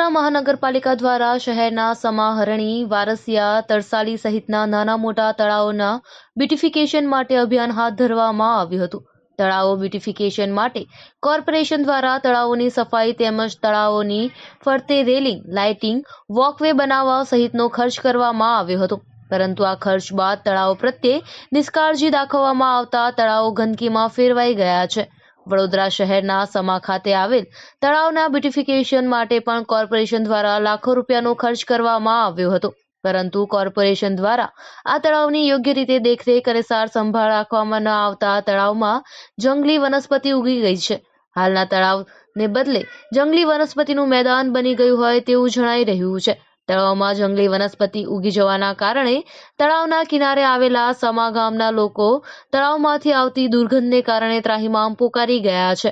વડોદરા મહાનગરપાલિકા દ્વારા શહેરના સમાહરણી વારસિયા તરસાલી સહિતના નાના મોટા તળાવોના બ્યુટિફિકેશન માટે અભિયાન હાથ ધરવામાં આવ્યું હતું તળાવો બ્યુટિફિકેશન માટે કોર્પોરેશન દ્વારા તળાવોની સફાઈ તેમજ તળાવોની ફરતે રેલિંગ લાઇટિંગ વોકવે બનાવવા સહિતનો ખર્ચ કરવામાં આવ્યો હતો પરંતુ આ ખર્ચ બાદ તળાવ પ્રત્યે નિષ્કાળજી દાખવવામાં આવતા તળાવો ગંદકીમાં ફેરવાઈ ગયા છે વડોદરા શહેરના સમા ખાતે આવેલ તળાવના બ્યુટિફિકેશન માટે પણ કોર્પોરેશન દ્વારા લાખો રૂપિયાનો ખર્ચ કરવામાં આવ્યો હતો પરંતુ કોર્પોરેશન દ્વારા આ તળાવની યોગ્ય રીતે દેખરેખ અને સાર સંભાળ રાખવામાં ન આવતા તળાવમાં જંગલી વનસ્પતિ ઉગી ગઈ છે હાલના તળાવને બદલે જંગલી વનસ્પતિનું મેદાન બની ગયું હોય તેવું જણાઈ રહ્યું છે તળાવમાં જંગલી વનસ્પતિ ઉગી જવાના કારણે તળાવના કિનારે આવેલા સમા ગામના લોકો તળાવમાંથી આવતી દુર્ગંધને કારણે ત્રાહીમામ પોકારી ગયા છે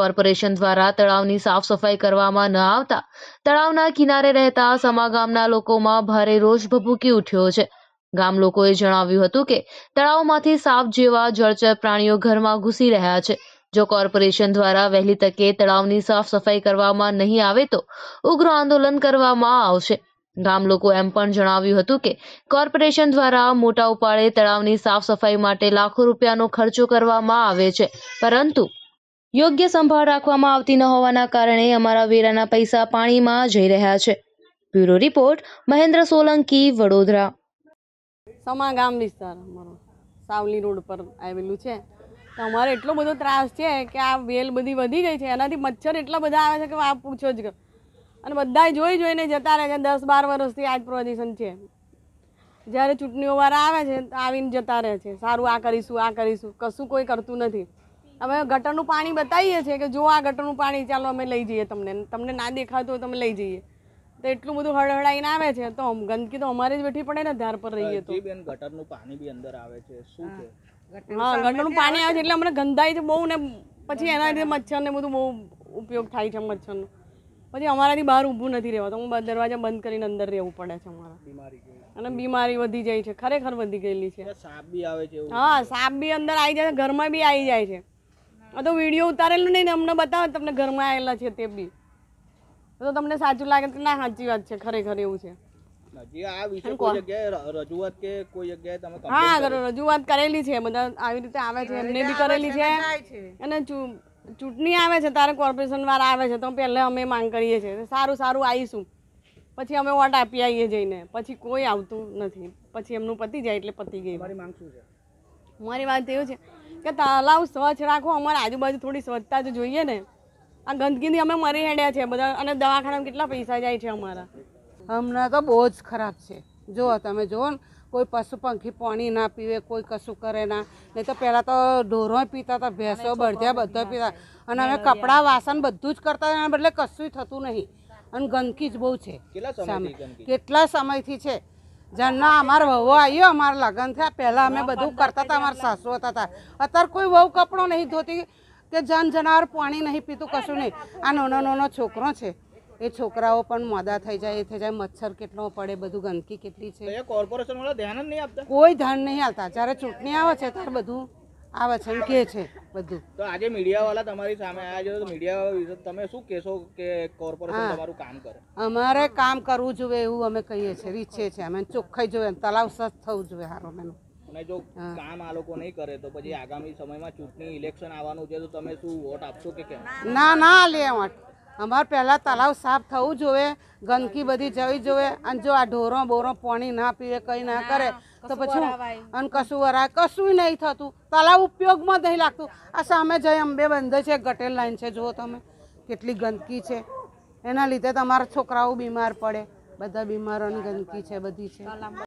કોર્પોરેશન દ્વારા તળાવની સાફ સફાઈ કરવામાં ન આવતા તળાવના કિનારે રહેતા સમા ગામના લોકોમાં ભારે રોષ ભભૂકી ઉઠ્યો છે ગામ લોકોએ જણાવ્યું હતું કે તળાવમાંથી સાપ જેવા જળચર પ્રાણીઓ ઘરમાં ઘૂસી રહ્યા છે જો કોર્પોરેશન દ્વારા વહેલી તકે તળાવની સાફ સફાઈ કરવામાં નહીં આવે તો ઉગ્ર આંદોલન કરવામાં આવશે ગામ લોકો એમ પણ જણાવ્યું હતું કે કોર્પોરેશન દ્વારા મોટા ઉપાડે તળાવની સાફ સફાઈ માટે લાખો રૂપિયાનો ખર્ચો કરવામાં આવે છે પરંતુ યોગ્ય સંભાળ રાખવામાં આવતી ન હોવાના કારણે અમારા વેરાના પૈસા પાણીમાં જઈ રહ્યા છે બ્યુરો રિપોર્ટ મહેન્દ્ર સોલંકી વડોદરા સમા ગામ વિસ્તાર અમારો સાવલી રોડ પર આવેલું છે તો અમારે એટલો બધો ત્રાસ છે કે આ વેલ બધી વધી ગઈ છે એનાથી મચ્છર એટલા બધા આવે છે કે આ પૂછો જ અને બધા જોઈ જોઈને જતા રહે છે દસ બાર વર્ષથી આ જ પોઝિશન છે જ્યારે ચૂંટણીઓ વાર આવે છે આવીને જતા રહે છે સારું આ કરીશું આ કરીશું કશું કોઈ કરતું નથી અમે ગટરનું પાણી બતાવીએ છીએ કે જો આ ગટરનું પાણી ચાલો અમે લઈ જઈએ તમને તમને ના દેખાતું હોય તમે લઈ જઈએ તો એટલું બધું હળહળાઈને આવે છે તો ગંદકી તો અમારે જ બેઠી પડે ને ધાર પર રહીએ તો ગટરનું પાણી બી અંદર આવે છે શું છે હા ગટરનું પાણી આવે છે એટલે અમને ગંધાય છે બહુ ને પછી એના લીધે મચ્છર ને બધું બહુ ઉપયોગ થાય છે મચ્છરનો પછી અમારાથી બહાર ઊભું નથી રહેવાતું હું દરવાજા બંધ કરીને અંદર રહેવું પડે છે અમારે અને બીમારી વધી જાય છે ખરેખર વધી ગયેલી છે છે હા સાપ બી અંદર આવી જાય છે ઘરમાં બી આવી જાય છે આ તો વિડીયો ઉતારેલું નહીં ને અમને બતાવે તમને ઘરમાં આવેલા છે તે બી તો તમને સાચું લાગે તો ના સાચી વાત છે ખરેખર એવું છે હા રજૂઆત કરેલી છે બધા આવી રીતે આવે છે એમને બી કરેલી છે અને ચૂંટણી આવે છે તારે કોર્પોરેશન વાળા આવે છે તો પહેલે અમે માંગ કરીએ છીએ સારું સારું આવીશું પછી અમે વોટ આપી આવીએ જઈને પછી કોઈ આવતું નથી પછી એમનું પતી જાય એટલે પતી ગઈ મારી વાત એવું છે કે તલાવ સ્વચ્છ રાખો અમારે આજુબાજુ થોડી સ્વચ્છતા તો જોઈએ ને આ ગંદકીથી અમે મરી હેડ્યા છીએ બધા અને દવાખાનામાં કેટલા પૈસા જાય છે અમારા હમણાં તો બહુ જ ખરાબ છે જુઓ તમે જુઓ ને કોઈ પશુ પંખી પાણી ના પીવે કોઈ કશું કરે ના નહીં તો પહેલાં તો ઢોરો પીતા હતા ભેંસો બળધ્યા બધા પીતા અને અમે કપડાં વાસણ બધું જ કરતા એના બદલે કશું થતું નહીં અને ગંદકી જ બહુ છે કેટલા સમયથી છે જણના અમારો વહુ આવ્યો અમારા લગ્ન થયા પહેલાં અમે બધું કરતા હતા અમારા સાસુ હતા હતા અત્યારે કોઈ વહુ કપડો નહીં ધોતી કે જન જનાવર પાણી નહીં પીતું કશું નહીં આ નાનો નાનો છોકરો છે એ છોકરાઓ પણ મોદા થઈ જાય એ થઈ જાય મચ્છર કેટલો પડે બધું ગંદકી કેટલી છે કોર્પોરેશન વાળા ધ્યાન જ નહીં આપતા કોઈ ધ્યાન નહીં આવતા જ્યારે ચૂંટણી આવે છે ત્યારે બધું આવે છે કે છે બધું તો આજે મીડિયા વાળા તમારી સામે આવ્યા છે તો મીડિયા વિશે તમે શું કહેશો કે કોર્પોરેશન તમારું કામ કરે અમારે કામ કરવું જોઈએ એવું અમે કહીએ છીએ ઈચ્છે છે અમે ચોખ્ખાઈ જોઈએ તલાવ સજ થવું જોઈએ હારો મેનું અને જો કામ આ લોકો નહીં કરે તો પછી આગામી સમયમાં ચૂંટણી ઇલેક્શન આવવાનું છે તો તમે શું વોટ આપશો કે કેમ ના ના લે વોટ અમારે પહેલાં તલાવ સાફ થવું જોઈએ ગંદકી બધી જવી જોઈએ અને જો આ ઢોરો બોરો પાણી ના પીવે કંઈ ના કરે તો પછી અને કશું વરાય કશું નહીં થતું તલાવ ઉપયોગમાં નહીં લાગતું આ સામે જઈ અંબે બંધ છે ગટેલ લાઈન છે જુઓ તમે કેટલી ગંદકી છે એના લીધે તમારા છોકરાઓ બીમાર પડે બધા બીમારોની ગંદકી છે બધી છે